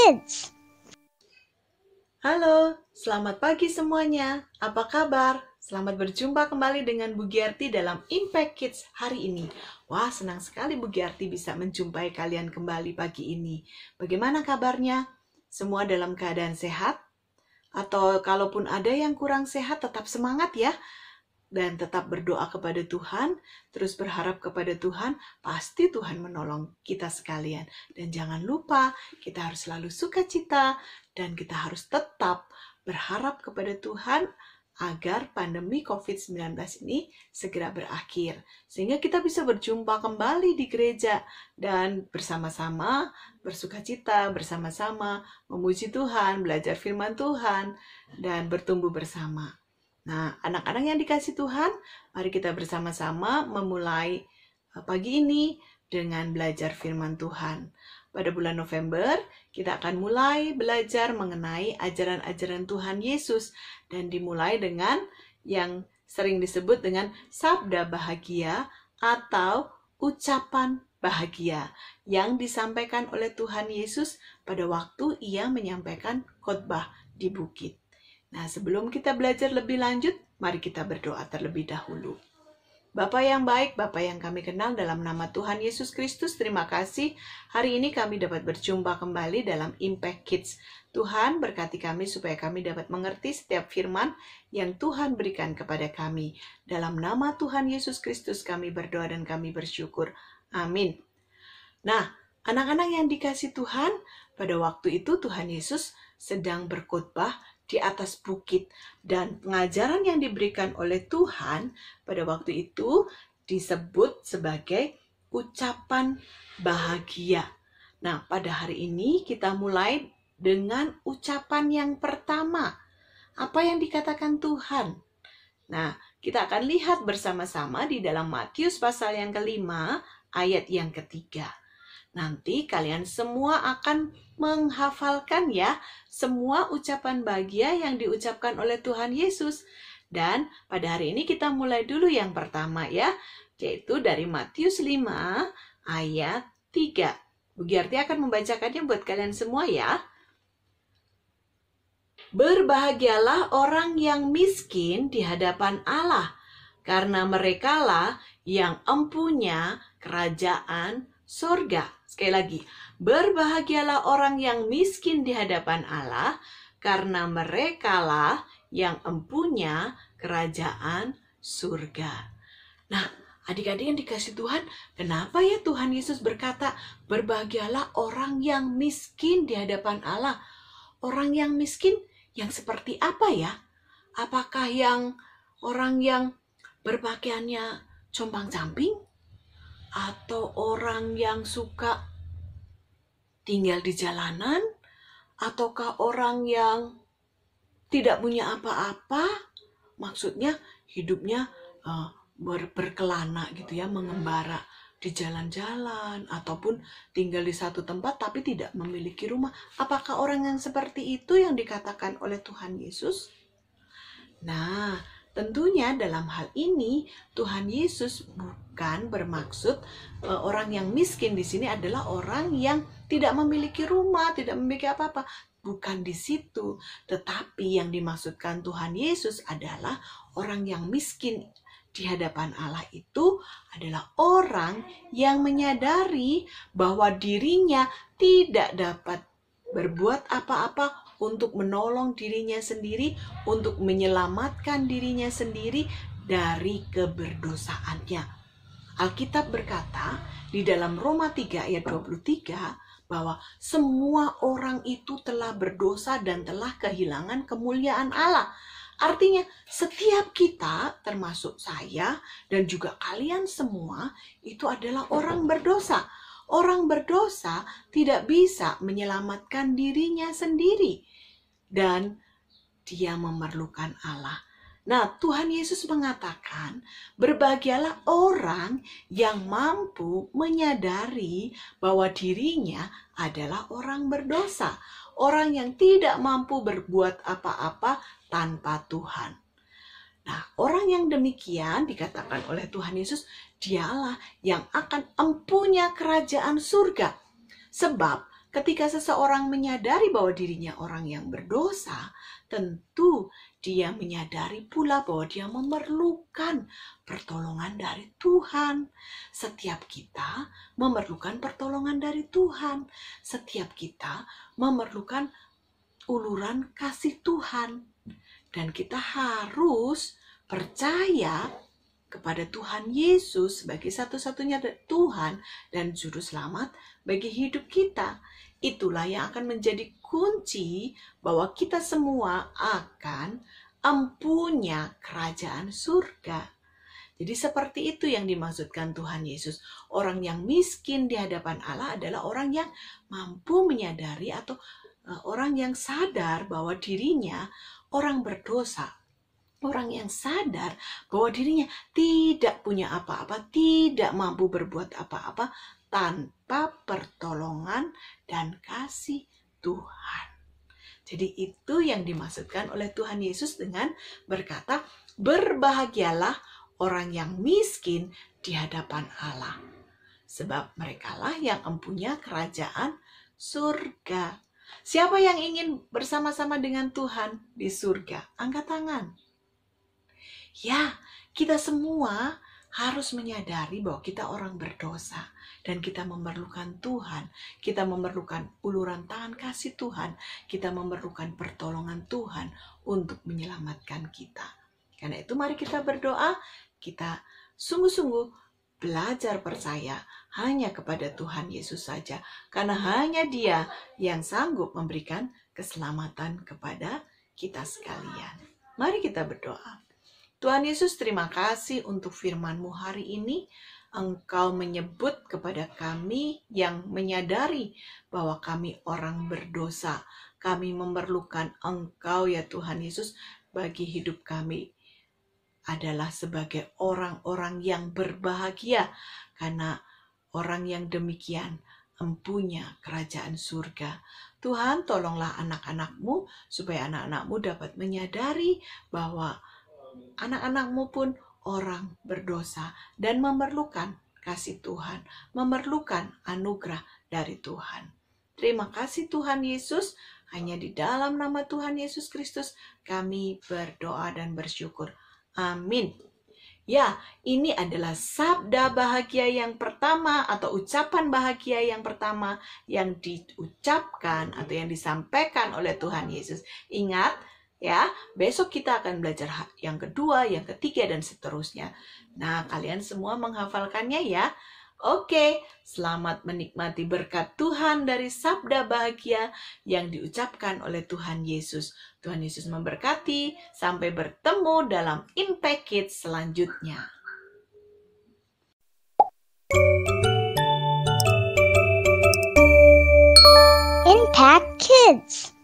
Kids. Halo, selamat pagi semuanya. Apa kabar? Selamat berjumpa kembali dengan Bu Giarti dalam Impact Kids hari ini. Wah, senang sekali Bu Giarti bisa menjumpai kalian kembali pagi ini. Bagaimana kabarnya? Semua dalam keadaan sehat? Atau kalaupun ada yang kurang sehat, tetap semangat ya dan tetap berdoa kepada Tuhan, terus berharap kepada Tuhan, pasti Tuhan menolong kita sekalian. Dan jangan lupa, kita harus selalu sukacita dan kita harus tetap berharap kepada Tuhan agar pandemi COVID-19 ini segera berakhir. Sehingga kita bisa berjumpa kembali di gereja dan bersama-sama bersukacita bersama-sama memuji Tuhan, belajar firman Tuhan, dan bertumbuh bersama. Nah, anak-anak yang dikasih Tuhan, mari kita bersama-sama memulai eh, pagi ini dengan belajar firman Tuhan. Pada bulan November, kita akan mulai belajar mengenai ajaran-ajaran Tuhan Yesus dan dimulai dengan yang sering disebut dengan sabda bahagia atau ucapan bahagia yang disampaikan oleh Tuhan Yesus pada waktu ia menyampaikan khotbah di bukit. Nah, sebelum kita belajar lebih lanjut, mari kita berdoa terlebih dahulu. Bapa yang baik, Bapa yang kami kenal dalam nama Tuhan Yesus Kristus, terima kasih. Hari ini kami dapat berjumpa kembali dalam Impact Kids. Tuhan berkati kami supaya kami dapat mengerti setiap firman yang Tuhan berikan kepada kami. Dalam nama Tuhan Yesus Kristus kami berdoa dan kami bersyukur. Amin. Nah, anak-anak yang dikasih Tuhan, pada waktu itu Tuhan Yesus sedang berkhotbah di atas bukit dan pengajaran yang diberikan oleh Tuhan pada waktu itu disebut sebagai ucapan bahagia. Nah, pada hari ini kita mulai dengan ucapan yang pertama. Apa yang dikatakan Tuhan? Nah, kita akan lihat bersama-sama di dalam Matius pasal yang kelima, ayat yang ketiga. Nanti kalian semua akan menghafalkan ya semua ucapan bahagia yang diucapkan oleh Tuhan Yesus. Dan pada hari ini kita mulai dulu yang pertama ya, yaitu dari Matius 5 ayat 3. Bu akan membacakannya buat kalian semua ya. Berbahagialah orang yang miskin di hadapan Allah, karena merekalah yang empunya kerajaan surga. Sekali lagi, berbahagialah orang yang miskin di hadapan Allah, karena merekalah yang empunya kerajaan surga. Nah, adik-adik yang dikasih Tuhan, kenapa ya Tuhan Yesus berkata, berbahagialah orang yang miskin di hadapan Allah? Orang yang miskin yang seperti apa ya? Apakah yang orang yang berpakaiannya compang-camping? atau orang yang suka tinggal di jalanan, ataukah orang yang tidak punya apa-apa, maksudnya hidupnya uh, ber berkelana gitu ya, mengembara di jalan-jalan ataupun tinggal di satu tempat tapi tidak memiliki rumah. Apakah orang yang seperti itu yang dikatakan oleh Tuhan Yesus? Nah, Tentunya dalam hal ini Tuhan Yesus bukan bermaksud e, orang yang miskin di sini adalah orang yang tidak memiliki rumah, tidak memiliki apa-apa. Bukan di situ, tetapi yang dimaksudkan Tuhan Yesus adalah orang yang miskin di hadapan Allah itu adalah orang yang menyadari bahwa dirinya tidak dapat berbuat apa-apa untuk menolong dirinya sendiri, untuk menyelamatkan dirinya sendiri dari keberdosaannya. Alkitab berkata di dalam Roma 3 ayat 23 bahwa semua orang itu telah berdosa dan telah kehilangan kemuliaan Allah. Artinya, setiap kita, termasuk saya dan juga kalian semua, itu adalah orang berdosa orang berdosa tidak bisa menyelamatkan dirinya sendiri dan dia memerlukan Allah. Nah, Tuhan Yesus mengatakan, "Berbahagialah orang yang mampu menyadari bahwa dirinya adalah orang berdosa, orang yang tidak mampu berbuat apa-apa tanpa Tuhan." Nah, orang yang demikian dikatakan oleh Tuhan Yesus, dialah yang akan empunya kerajaan surga. Sebab ketika seseorang menyadari bahwa dirinya orang yang berdosa, tentu dia menyadari pula bahwa dia memerlukan pertolongan dari Tuhan. Setiap kita memerlukan pertolongan dari Tuhan. Setiap kita memerlukan uluran kasih Tuhan. Dan kita harus percaya kepada Tuhan Yesus sebagai satu-satunya Tuhan dan Juru Selamat bagi hidup kita. Itulah yang akan menjadi kunci bahwa kita semua akan empunya kerajaan surga. Jadi seperti itu yang dimaksudkan Tuhan Yesus. Orang yang miskin di hadapan Allah adalah orang yang mampu menyadari atau eh, orang yang sadar bahwa dirinya orang berdosa, Orang yang sadar bahwa dirinya tidak punya apa-apa, tidak mampu berbuat apa-apa tanpa pertolongan dan kasih Tuhan. Jadi itu yang dimaksudkan oleh Tuhan Yesus dengan berkata, "Berbahagialah orang yang miskin di hadapan Allah, sebab merekalah yang empunya kerajaan surga." Siapa yang ingin bersama-sama dengan Tuhan di surga? Angkat tangan. Ya, kita semua harus menyadari bahwa kita orang berdosa dan kita memerlukan Tuhan. Kita memerlukan uluran tangan kasih Tuhan. Kita memerlukan pertolongan Tuhan untuk menyelamatkan kita. Karena itu mari kita berdoa, kita sungguh-sungguh belajar percaya hanya kepada Tuhan Yesus saja, karena hanya Dia yang sanggup memberikan keselamatan kepada kita sekalian. Mari kita berdoa. Tuhan Yesus, terima kasih untuk firman-Mu hari ini. Engkau menyebut kepada kami yang menyadari bahwa kami orang berdosa. Kami memerlukan Engkau ya Tuhan Yesus bagi hidup kami. Adalah sebagai orang-orang yang berbahagia karena orang yang demikian empunya kerajaan surga. Tuhan tolonglah anak-anakmu supaya anak-anakmu dapat menyadari bahwa anak-anakmu pun orang berdosa dan memerlukan kasih Tuhan, memerlukan anugerah dari Tuhan. Terima kasih Tuhan Yesus. Hanya di dalam nama Tuhan Yesus Kristus kami berdoa dan bersyukur. Amin. Ya, ini adalah sabda bahagia yang pertama atau ucapan bahagia yang pertama yang diucapkan atau yang disampaikan oleh Tuhan Yesus. Ingat, ya. Besok kita akan belajar yang kedua, yang ketiga dan seterusnya. Nah, kalian semua menghafalkannya ya. Oke, selamat menikmati berkat Tuhan dari sabda bahagia yang diucapkan oleh Tuhan Yesus. Tuhan Yesus memberkati. Sampai bertemu dalam Impact Kids selanjutnya. Impact Kids